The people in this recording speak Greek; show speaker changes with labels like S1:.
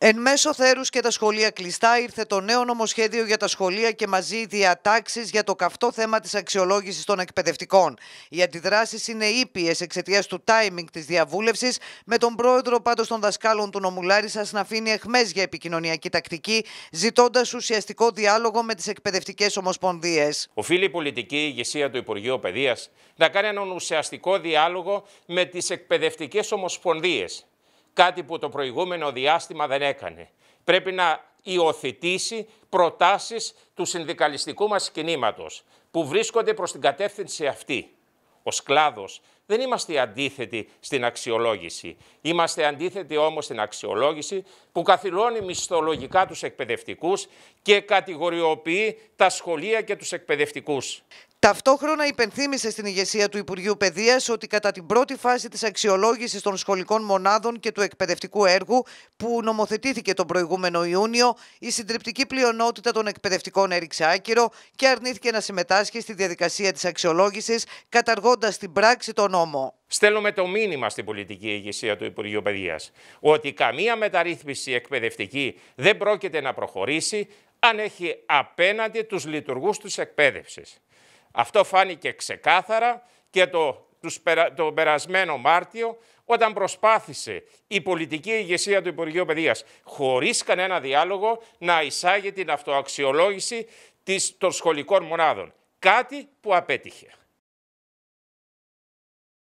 S1: Εν μέσω θέρους και τα σχολεία κλειστά ήρθε το νέο νομοσχέδιο για τα σχολεία και μαζί διατάξεις για το καυτό θέμα της αξιολόγησης των εκπαιδευτικών. Οι αντιδράσεις είναι ήπιες εξαιτίας του timing της διαβούλευσης, με τον πρόεδρο πάντως των δασκάλων του σα να αφήνει εχμές για επικοινωνιακή τακτική, ζητώντας ουσιαστικό διάλογο με τις εκπαιδευτικές ομοσπονδίες.
S2: Οφείλει η πολιτική ηγεσία του Υπουργείου Παιδείας να κάνει έναν ουσιαστικό διάλογο με τις εκπαιδευτικές ομοσπονδίες κάτι που το προηγούμενο διάστημα δεν έκανε. Πρέπει να υιοθετήσει προτάσεις του συνδικαλιστικού μας κινήματος που βρίσκονται προς την κατεύθυνση αυτή. Ο κλάδος δεν είμαστε αντίθετοι στην αξιολόγηση. Είμαστε αντίθετοι όμως στην αξιολόγηση που καθυλώνει μισθολογικά τους εκπαιδευτικούς και κατηγοριοποιεί τα σχολεία και τους εκπαιδευτικούς.
S1: Ταυτόχρονα υπενθύμησε στην ηγεσία του Υπουργείου Παιδείας ότι κατά την πρώτη φάση της αξιολόγησης των σχολικών μονάδων και του εκπαιδευτικού έργου που νομοθετήθηκε τον προηγούμενο Ιούνιο, η συντριπτική πλειονότητα των εκπαιδευτικών έριξε άκυρο και αρνήθηκε να συμμετάσχει στη διαδικασία της αξιολόγησης, καταργώντας την πράξη το νόμο.
S2: Στέλνουμε το μήνυμα στην πολιτική ηγεσία του Υπουργείου Παιδείας ότι καμία μεταρρύθμιση εκπαιδευτική δεν πρόκειται να προχωρήσει αν έχει απέναντι τους λειτουργούς της εκπαίδευσης. Αυτό φάνηκε ξεκάθαρα και το, περασμένο Μάρτιο όταν προσπάθησε η πολιτική ηγεσία του Υπουργείου Παιδείας χωρίς κανένα διάλογο να εισάγει την αυτοαξιολόγηση των σχολικών μονάδων. Κάτι που απέτυχε.